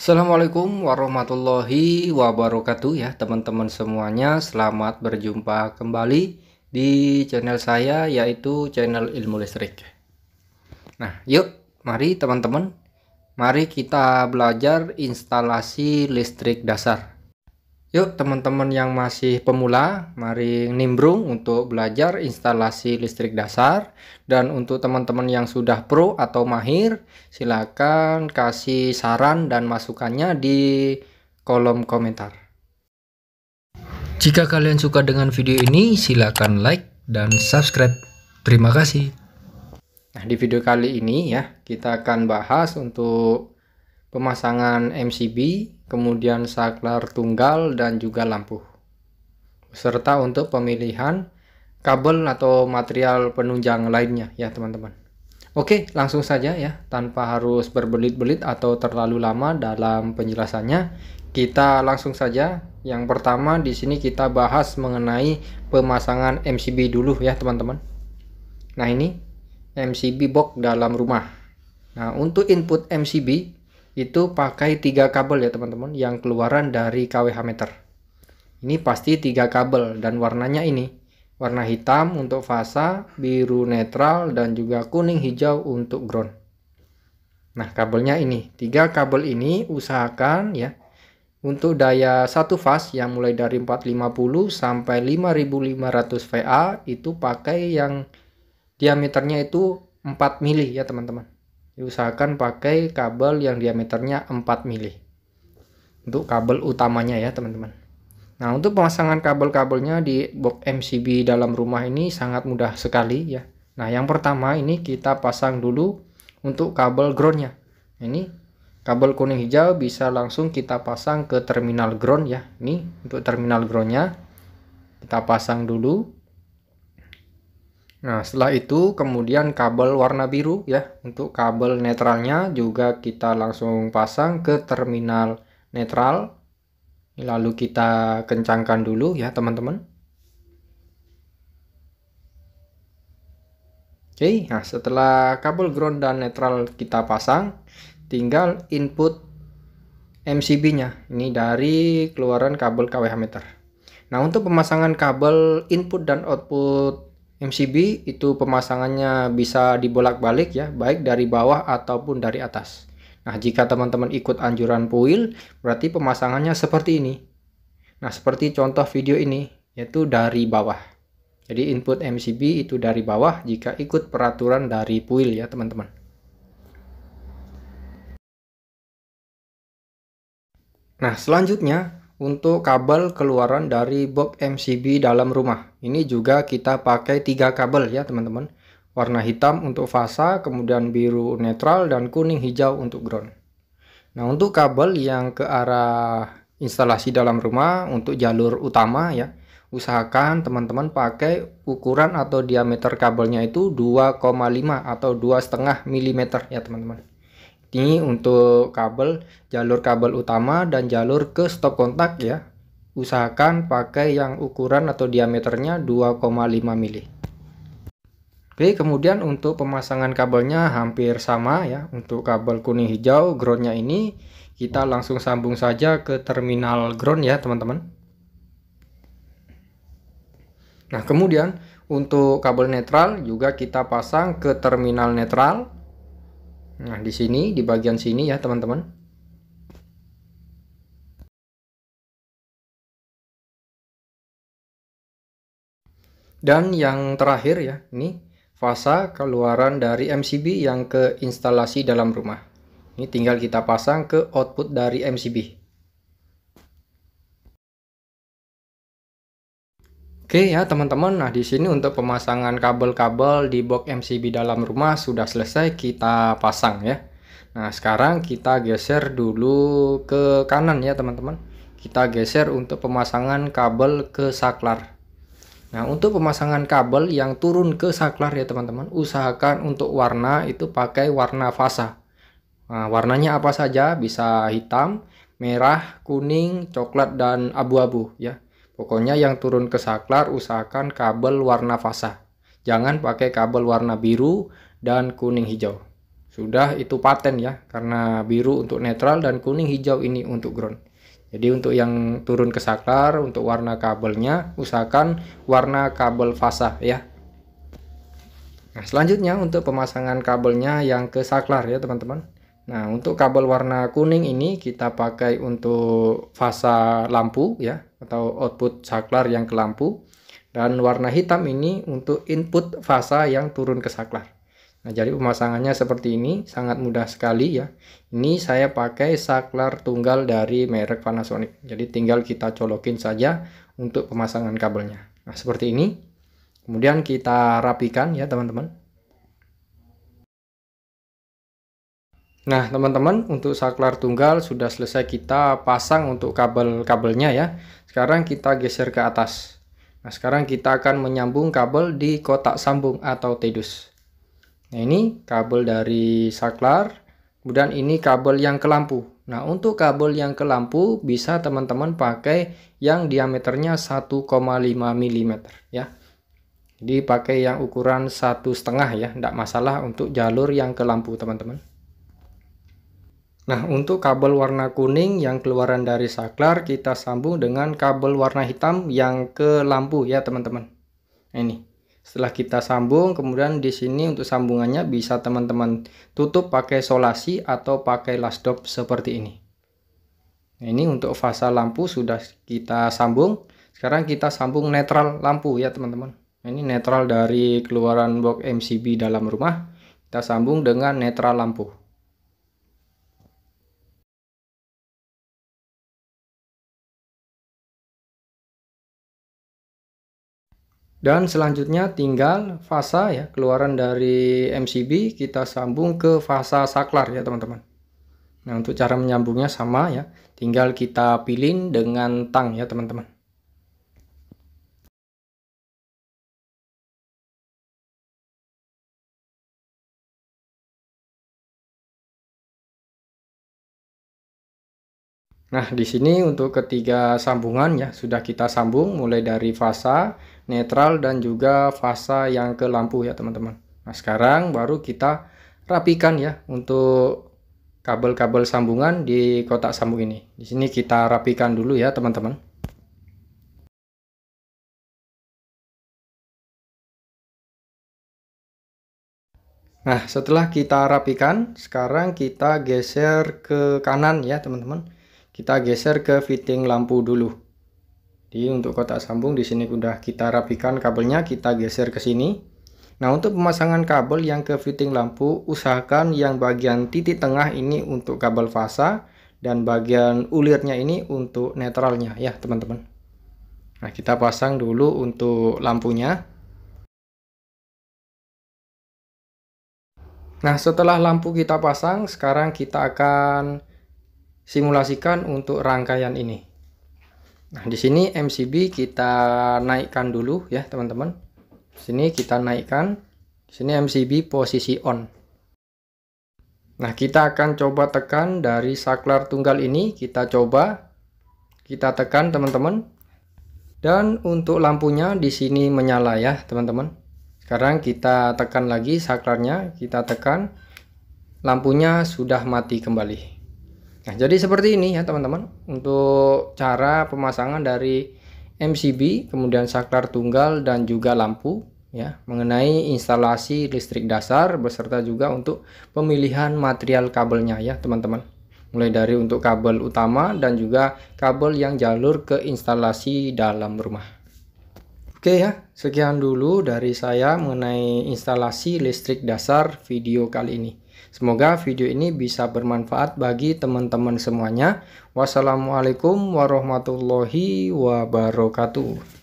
Assalamualaikum warahmatullahi wabarakatuh ya teman-teman semuanya Selamat berjumpa kembali di channel saya yaitu channel ilmu listrik Nah yuk mari teman-teman Mari kita belajar instalasi listrik dasar Yuk teman-teman yang masih pemula, mari nimbrung untuk belajar instalasi listrik dasar dan untuk teman-teman yang sudah pro atau mahir, silakan kasih saran dan masukannya di kolom komentar. Jika kalian suka dengan video ini, silakan like dan subscribe. Terima kasih. Nah, di video kali ini ya, kita akan bahas untuk pemasangan MCB kemudian saklar tunggal dan juga lampu. Serta untuk pemilihan kabel atau material penunjang lainnya ya teman-teman. Oke, langsung saja ya, tanpa harus berbelit-belit atau terlalu lama dalam penjelasannya. Kita langsung saja. Yang pertama di sini kita bahas mengenai pemasangan MCB dulu ya, teman-teman. Nah, ini MCB box dalam rumah. Nah, untuk input MCB itu pakai tiga kabel ya teman-teman yang keluaran dari KWH meter. Ini pasti tiga kabel dan warnanya ini warna hitam untuk fasa, biru netral dan juga kuning hijau untuk ground. Nah kabelnya ini tiga kabel ini usahakan ya untuk daya satu fas yang mulai dari 450 sampai 5500 VA itu pakai yang diameternya itu 4 mili ya teman-teman diusahakan pakai kabel yang diameternya 4 mili untuk kabel utamanya ya teman-teman nah untuk pemasangan kabel-kabelnya di box MCB dalam rumah ini sangat mudah sekali ya nah yang pertama ini kita pasang dulu untuk kabel groundnya ini kabel kuning hijau bisa langsung kita pasang ke terminal ground ya ini untuk terminal groundnya kita pasang dulu Nah, setelah itu kemudian kabel warna biru ya, untuk kabel netralnya juga kita langsung pasang ke terminal netral. Lalu kita kencangkan dulu ya, teman-teman. Oke, nah setelah kabel ground dan netral kita pasang, tinggal input MCB-nya. Ini dari keluaran kabel KWH meter. Nah, untuk pemasangan kabel input dan output MCB itu pemasangannya bisa dibolak-balik ya, baik dari bawah ataupun dari atas. Nah, jika teman-teman ikut anjuran puil, berarti pemasangannya seperti ini. Nah, seperti contoh video ini, yaitu dari bawah. Jadi input MCB itu dari bawah jika ikut peraturan dari puil ya, teman-teman. Nah, selanjutnya untuk kabel keluaran dari box MCB dalam rumah. Ini juga kita pakai tiga kabel ya teman-teman. Warna hitam untuk fasa, kemudian biru netral, dan kuning hijau untuk ground. Nah untuk kabel yang ke arah instalasi dalam rumah untuk jalur utama ya, usahakan teman-teman pakai ukuran atau diameter kabelnya itu 2,5 atau 2,5 mm ya teman-teman. Ini untuk kabel, jalur kabel utama dan jalur ke stop kontak ya. Usahakan pakai yang ukuran atau diameternya 2,5 mili. Oke, kemudian untuk pemasangan kabelnya hampir sama ya. Untuk kabel kuning hijau groundnya ini kita langsung sambung saja ke terminal ground ya teman-teman. Nah kemudian untuk kabel netral juga kita pasang ke terminal netral. Nah, di sini, di bagian sini ya teman-teman. Dan yang terakhir ya, ini fasa keluaran dari MCB yang ke instalasi dalam rumah. Ini tinggal kita pasang ke output dari MCB. Oke ya teman-teman, nah di sini untuk pemasangan kabel-kabel di box MCB dalam rumah sudah selesai kita pasang ya. Nah sekarang kita geser dulu ke kanan ya teman-teman. Kita geser untuk pemasangan kabel ke saklar. Nah untuk pemasangan kabel yang turun ke saklar ya teman-teman, usahakan untuk warna itu pakai warna fasa. Nah, warnanya apa saja, bisa hitam, merah, kuning, coklat, dan abu-abu ya. Pokoknya yang turun ke saklar usahakan kabel warna fasa. Jangan pakai kabel warna biru dan kuning hijau. Sudah itu paten ya karena biru untuk netral dan kuning hijau ini untuk ground. Jadi untuk yang turun ke saklar untuk warna kabelnya usahakan warna kabel fasa ya. Nah, selanjutnya untuk pemasangan kabelnya yang ke saklar ya teman-teman. Nah, untuk kabel warna kuning ini kita pakai untuk fasa lampu ya atau output saklar yang ke lampu dan warna hitam ini untuk input fasa yang turun ke saklar. Nah, jadi pemasangannya seperti ini, sangat mudah sekali ya. Ini saya pakai saklar tunggal dari merek Panasonic. Jadi tinggal kita colokin saja untuk pemasangan kabelnya. Nah, seperti ini. Kemudian kita rapikan ya, teman-teman. Nah, teman-teman, untuk saklar tunggal sudah selesai kita pasang untuk kabel-kabelnya ya. Sekarang kita geser ke atas. Nah, sekarang kita akan menyambung kabel di kotak sambung atau tedus. Nah, ini kabel dari saklar. Kemudian ini kabel yang ke lampu. Nah, untuk kabel yang ke lampu bisa teman-teman pakai yang diameternya 1,5 mm ya. Jadi pakai yang ukuran satu setengah ya, tidak masalah untuk jalur yang ke lampu teman-teman. Nah, untuk kabel warna kuning yang keluaran dari saklar, kita sambung dengan kabel warna hitam yang ke lampu ya, teman-teman. Nah, ini. Setelah kita sambung, kemudian di sini untuk sambungannya bisa teman-teman tutup pakai solasi atau pakai lasdop seperti ini. Nah, ini untuk fasa lampu sudah kita sambung. Sekarang kita sambung netral lampu ya, teman-teman. Nah, ini netral dari keluaran box MCB dalam rumah. Kita sambung dengan netral lampu. Dan selanjutnya tinggal fasa ya, keluaran dari MCB kita sambung ke fasa saklar ya teman-teman. Nah untuk cara menyambungnya sama ya, tinggal kita pilih dengan tang ya teman-teman. Nah, di sini untuk ketiga sambungan ya sudah kita sambung mulai dari fasa, netral dan juga fasa yang ke lampu ya teman-teman nah sekarang baru kita rapikan ya untuk kabel-kabel sambungan di kotak sambung ini di sini kita rapikan dulu ya teman-teman Nah, setelah kita rapikan, sekarang kita geser ke kanan ya, teman-teman. Kita geser ke fitting lampu dulu. Jadi untuk kotak sambung di sini sudah kita rapikan kabelnya, kita geser ke sini. Nah untuk pemasangan kabel yang ke fitting lampu, usahakan yang bagian titik tengah ini untuk kabel fasa dan bagian ulirnya ini untuk netralnya ya teman-teman. Nah kita pasang dulu untuk lampunya. Nah setelah lampu kita pasang, sekarang kita akan simulasikan untuk rangkaian ini. Nah, di sini MCB kita naikkan dulu ya, teman-teman. Di sini kita naikkan. Di sini MCB posisi on. Nah, kita akan coba tekan dari saklar tunggal ini, kita coba kita tekan, teman-teman. Dan untuk lampunya di sini menyala ya, teman-teman. Sekarang kita tekan lagi saklarnya, kita tekan lampunya sudah mati kembali. Nah, jadi seperti ini ya teman-teman untuk cara pemasangan dari MCB, kemudian saklar tunggal dan juga lampu ya mengenai instalasi listrik dasar beserta juga untuk pemilihan material kabelnya ya teman-teman. Mulai dari untuk kabel utama dan juga kabel yang jalur ke instalasi dalam rumah. Oke ya, sekian dulu dari saya mengenai instalasi listrik dasar video kali ini. Semoga video ini bisa bermanfaat bagi teman-teman semuanya. Wassalamualaikum warahmatullahi wabarakatuh.